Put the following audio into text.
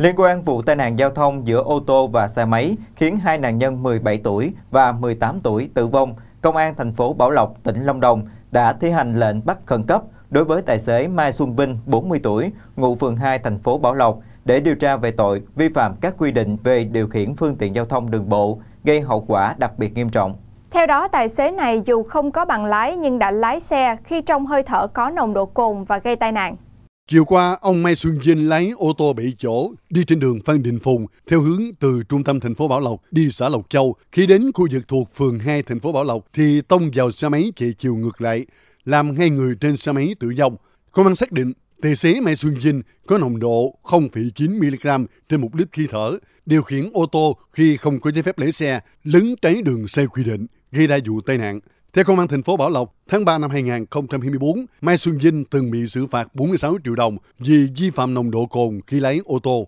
Liên quan vụ tai nạn giao thông giữa ô tô và xe máy khiến hai nạn nhân 17 tuổi và 18 tuổi tử vong, Công an thành phố Bảo Lộc, tỉnh Lâm Đồng đã thi hành lệnh bắt khẩn cấp đối với tài xế Mai Xuân Vinh, 40 tuổi, ngụ phường 2 thành phố Bảo Lộc để điều tra về tội vi phạm các quy định về điều khiển phương tiện giao thông đường bộ, gây hậu quả đặc biệt nghiêm trọng. Theo đó, tài xế này dù không có bằng lái nhưng đã lái xe khi trong hơi thở có nồng độ cồn và gây tai nạn. Chiều qua, ông Mai Xuân Vinh lái ô tô bị chỗ đi trên đường Phan Đình Phùng theo hướng từ trung tâm thành phố Bảo Lộc đi xã Lộc Châu. Khi đến khu vực thuộc phường 2 thành phố Bảo Lộc thì tông vào xe máy chạy chiều ngược lại, làm hai người trên xe máy tử vong. Công an xác định tài xế Mai Xuân Vinh có nồng độ 0,9mg trên một lít khí thở, điều khiển ô tô khi không có giấy phép lấy xe, lấn trái đường xe quy định, gây ra vụ tai nạn. Theo Công an thành phố Bảo Lộc, tháng 3 năm 2024, Mai Xuân Vinh từng bị xử phạt 46 triệu đồng vì vi phạm nồng độ cồn khi lái ô tô.